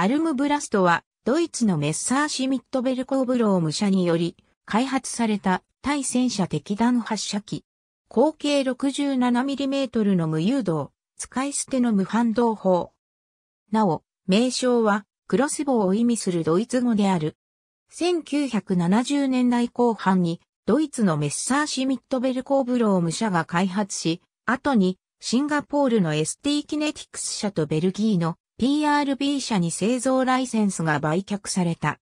アルムブラストは、ドイツのメッサーシミットベルコーブローム社により、開発された対戦車敵弾発射機。口径 67mm の無誘導、使い捨ての無反動砲。なお、名称は、クロスボウを意味するドイツ語である。1970年代後半に、ドイツのメッサーシミットベルコーブローム社が開発し、後に、シンガポールの ST キネティクス社とベルギーの PRB 社に製造ライセンスが売却された。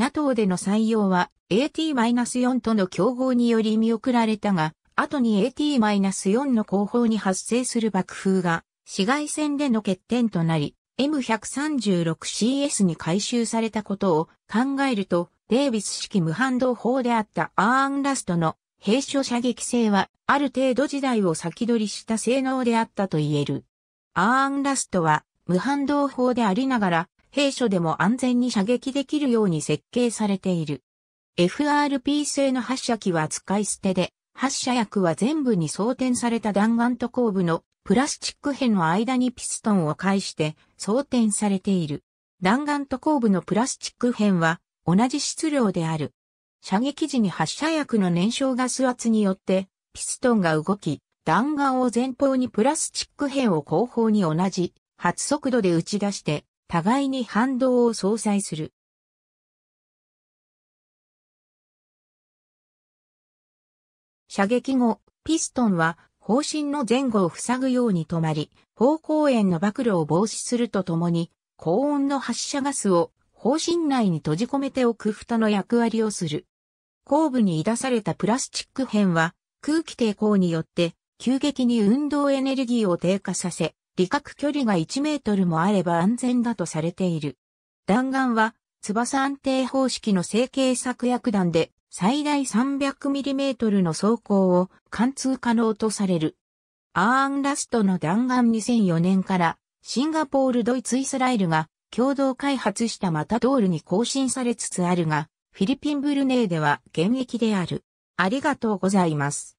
NATO での採用は AT-4 との競合により見送られたが、後に AT-4 の後方に発生する爆風が紫外線での欠点となり、M136CS に回収されたことを考えると、デイビス式無反動砲であったアーンラストの閉所射撃性はある程度時代を先取りした性能であったと言える。アーンラストは無反動砲でありながら、兵所でも安全に射撃できるように設計されている。FRP 製の発射機は使い捨てで、発射薬は全部に装填された弾丸と後部のプラスチック片の間にピストンを介して装填されている。弾丸と後部のプラスチック片は同じ質量である。射撃時に発射薬の燃焼ガス圧によってピストンが動き、弾丸を前方にプラスチック片を後方に同じ発速度で打ち出して、互いに反動を相殺する。射撃後、ピストンは方針の前後を塞ぐように止まり、方向炎の暴露を防止するとともに、高温の発射ガスを方針内に閉じ込めておく蓋の役割をする。後部に出されたプラスチック片は空気抵抗によって急激に運動エネルギーを低下させ、理覚距離が1メートルもあれば安全だとされている。弾丸は、翼安定方式の成形作薬弾で、最大 300mm の装甲を貫通可能とされる。アーンラストの弾丸2004年からシンガポールドイツイスラエルが共同開発したマタドールに更新されつつあるが、フィリピンブルネーでは現役である。ありがとうございます。